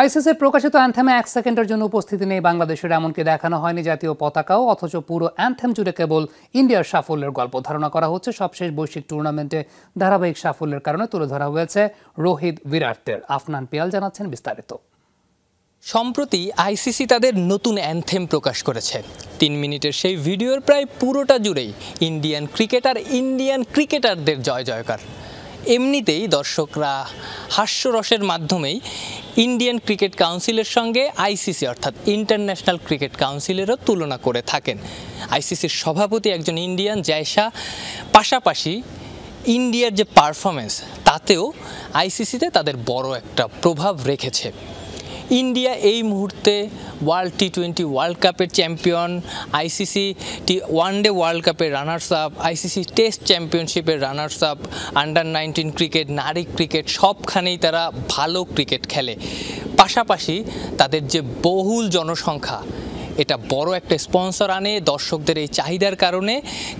আইসিসির প্রকাশিত অ্যান্থেমে এক সেকেন্ডের জন্য উপস্থিতি নেই বাংলাদেশের এমনকি দেখানো হয়নি জাতীয় পতাকাও অথচ পুরো অ্যান্থেম জুড়ে কেবল ইন্ডিয়ার সাফল্যের গল্প ধারণা করা হচ্ছে সবশেষ বৈশ্বিক টুর্নামেন্টে ধারাবাহিক সাফল্যের কারণে তুলে ধরা হয়েছে রোহিত বিরাটদের আফনান পিয়াল জানাচ্ছেন বিস্তারিত সম্প্রতি আইসিসি তাদের নতুন অ্যান্থেম প্রকাশ করেছে তিন মিনিটের সেই ভিডিওর প্রায় পুরোটা জুড়েই ইন্ডিয়ান ক্রিকেটার ইন্ডিয়ান ক্রিকেটারদের জয় জয়কার এমনিতেই দর্শকরা হাস্যরসের মাধ্যমেই ইন্ডিয়ান ক্রিকেট কাউন্সিলের সঙ্গে আইসিসি অর্থাৎ ইন্টারন্যাশনাল ক্রিকেট কাউন্সিলেরও তুলনা করে থাকেন আইসিসির সভাপতি একজন ইন্ডিয়ান জায়সা পাশাপাশি ইন্ডিয়ার যে পারফরমেন্স তাতেও আইসিসিতে তাদের বড় একটা প্রভাব রেখেছে ইন্ডিয়া এই মুহূর্তে ওয়ার্ল্ড টি টোয়েন্টি ওয়ার্ল্ড কাপের champion ICC T one day world কাপের রানার্স আপ আইসিসি টেস্ট চ্যাম্পিয়নশিপের runners up under nineteen cricket নারী ক্রিকেট সবখানেই তারা ভালো ক্রিকেট খেলে পাশাপাশি তাদের যে বহুল জনসংখ্যা এটা বড় একটা স্পন্সর আনে দর্শকদের এই চাহিদার কারণে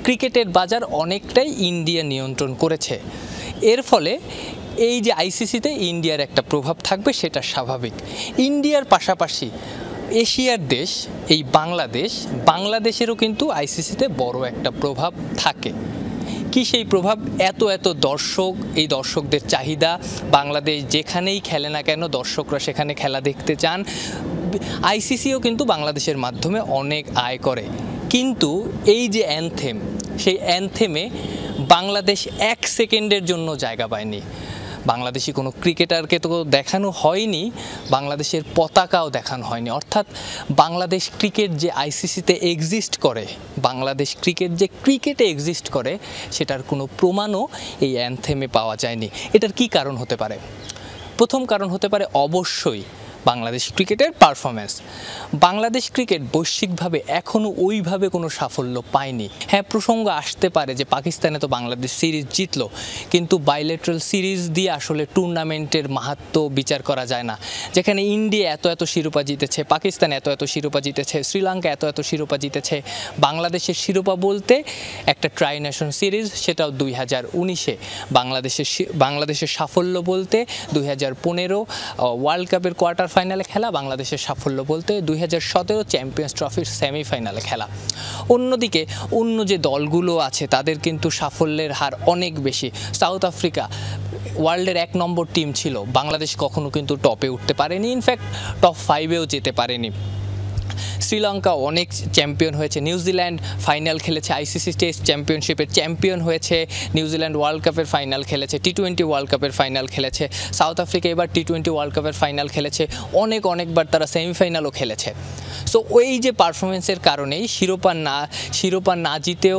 ক্রিকেটের বাজার অনেকটাই ইন্ডিয়া নিয়ন্ত্রণ করেছে এর ফলে এই যে আইসিসিতে ইন্ডিয়ার একটা প্রভাব থাকবে সেটা স্বাভাবিক ইন্ডিয়ার পাশাপাশি এশিয়ার দেশ এই বাংলাদেশ বাংলাদেশেরও কিন্তু আইসিসিতে বড় একটা প্রভাব থাকে কি সেই প্রভাব এত এত দর্শক এই দর্শকদের চাহিদা বাংলাদেশ যেখানেই খেলে না কেন দর্শকরা সেখানে খেলা দেখতে চান আইসিসিও কিন্তু বাংলাদেশের মাধ্যমে অনেক আয় করে কিন্তু এই যে অ্যানথেম সেই অ্যানথেমে বাংলাদেশ এক সেকেন্ডের জন্য জায়গা পায়নি বাংলাদেশি কোনো ক্রিকেটারকে তো দেখানো হয়নি বাংলাদেশের পতাকাও দেখানো হয়নি অর্থাৎ বাংলাদেশ ক্রিকেট যে আইসিসিতে এক্সিস্ট করে বাংলাদেশ ক্রিকেট যে ক্রিকেটে এক্সিস্ট করে সেটার কোনো প্রমাণও এই অ্যানথেমে পাওয়া যায়নি এটার কি কারণ হতে পারে প্রথম কারণ হতে পারে অবশ্যই বাংলাদেশ ক্রিকেটের পারফরমেন্স বাংলাদেশ ক্রিকেট বৈশ্বিকভাবে এখনও ওইভাবে কোনো সাফল্য পায়নি হ্যাঁ প্রসঙ্গ আসতে পারে যে পাকিস্তানে তো বাংলাদেশ সিরিজ জিতল কিন্তু বাইলেট্রাল সিরিজ দিয়ে আসলে টুর্নামেন্টের মাহাত্ম বিচার করা যায় না যেখানে ইন্ডিয়া এত এত শিরোপা জিতেছে পাকিস্তান এত এত শিরোপা জিতেছে শ্রীলঙ্কা এত এত শিরোপা জিতেছে বাংলাদেশের শিরোপা বলতে একটা ট্রাই নেশন সিরিজ সেটাও দুই হাজার উনিশে বাংলাদেশের বাংলাদেশের সাফল্য বলতে দুই হাজার পনেরো ওয়ার্ল্ড কাপের কোয়ার্টার ফাইনালে খেলা বাংলাদেশের সাফল্য বলতে দুই হাজার চ্যাম্পিয়ন্স ট্রফির সেমিফাইনালে খেলা অন্যদিকে অন্য যে দলগুলো আছে তাদের কিন্তু সাফল্যের হার অনেক বেশি সাউথ আফ্রিকা ওয়ার্ল্ডের এক নম্বর টিম ছিল বাংলাদেশ কখনো কিন্তু টপে উঠতে পারেনি ইনফ্যাক্ট টপ ফাইভেও যেতে পারেনি শ্রীলঙ্কা অনেক চ্যাম্পিয়ন হয়েছে নিউজিল্যান্ড ফাইনাল খেলেছে আইসিসি টেস্ট চ্যাম্পিয়নশিপের চ্যাম্পিয়ন হয়েছে নিউজিল্যান্ড ওয়ার্ল্ড কাপের ফাইনাল খেলেছে টি টোয়েন্টি ওয়ার্ল্ড কাপের ফাইনাল খেলেছে সাউথ আফ্রিকা এবার টি টোয়েন্টি ওয়ার্ল্ড কাপের ফাইনাল খেলেছে অনেক অনেকবার তারা সেমিফাইনালও খেলেছে সো ওই যে পারফরমেন্সের কারণেই শিরোপা না শিরোপা না জিতেও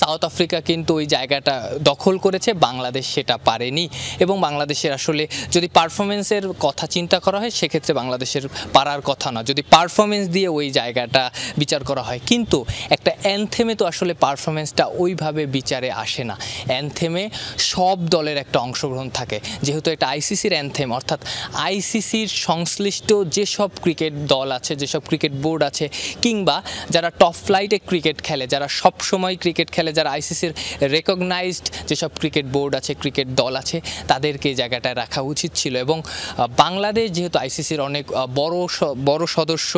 সাউথ আফ্রিকা কিন্তু ওই জায়গাটা দখল করেছে বাংলাদেশ সেটা পারেনি এবং বাংলাদেশের আসলে যদি পারফরমেন্সের কথা চিন্তা করা হয় সেক্ষেত্রে বাংলাদেশের পারার কথা না যদি পারফরমেন্স দিয়ে ওই জায়গাটা বিচার করা হয় কিন্তু একটা অ্যানথেমে তো আসলে পারফরমেন্সটা ওইভাবে বিচারে আসে না অ্যানথেমে সব দলের একটা অংশগ্রহণ থাকে যেহেতু এটা আইসিসির অ্যানথেম অর্থাৎ আইসিসির সংশ্লিষ্ট যেসব ক্রিকেট দল আছে যেসব ক্রিকেট বোর্ড আছে কিংবা যারা টপ ফ্লাইটে ক্রিকেট খেলে যারা সব সময় ক্রিকেট খেলে খেলে যারা আইসিসির রেকগনাইজড যেসব ক্রিকেট বোর্ড আছে ক্রিকেট দল আছে তাদেরকে জায়গাটায় রাখা উচিত ছিল এবং বাংলাদেশ যেহেতু আইসিসির অনেক বড় বড় সদস্য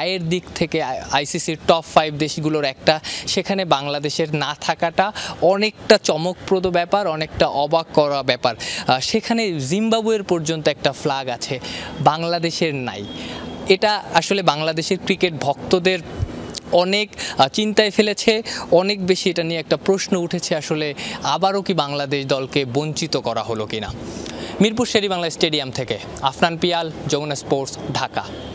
আয়ের দিক থেকে আইসিসির টপ ফাইভ দেশগুলোর একটা সেখানে বাংলাদেশের না থাকাটা অনেকটা চমকপ্রদ ব্যাপার অনেকটা অবাক করা ব্যাপার সেখানে জিম্বাবুয়ের পর্যন্ত একটা ফ্লাগ আছে বাংলাদেশের নাই এটা আসলে বাংলাদেশের ক্রিকেট ভক্তদের অনেক চিন্তায় ফেলেছে অনেক বেশি এটা নিয়ে একটা প্রশ্ন উঠেছে আসলে আবারও কি বাংলাদেশ দলকে বঞ্চিত করা হলো কিনা মিরপুর শেরি বাংলা স্টেডিয়াম থেকে আফনান পিয়াল যমুনা স্পোর্টস ঢাকা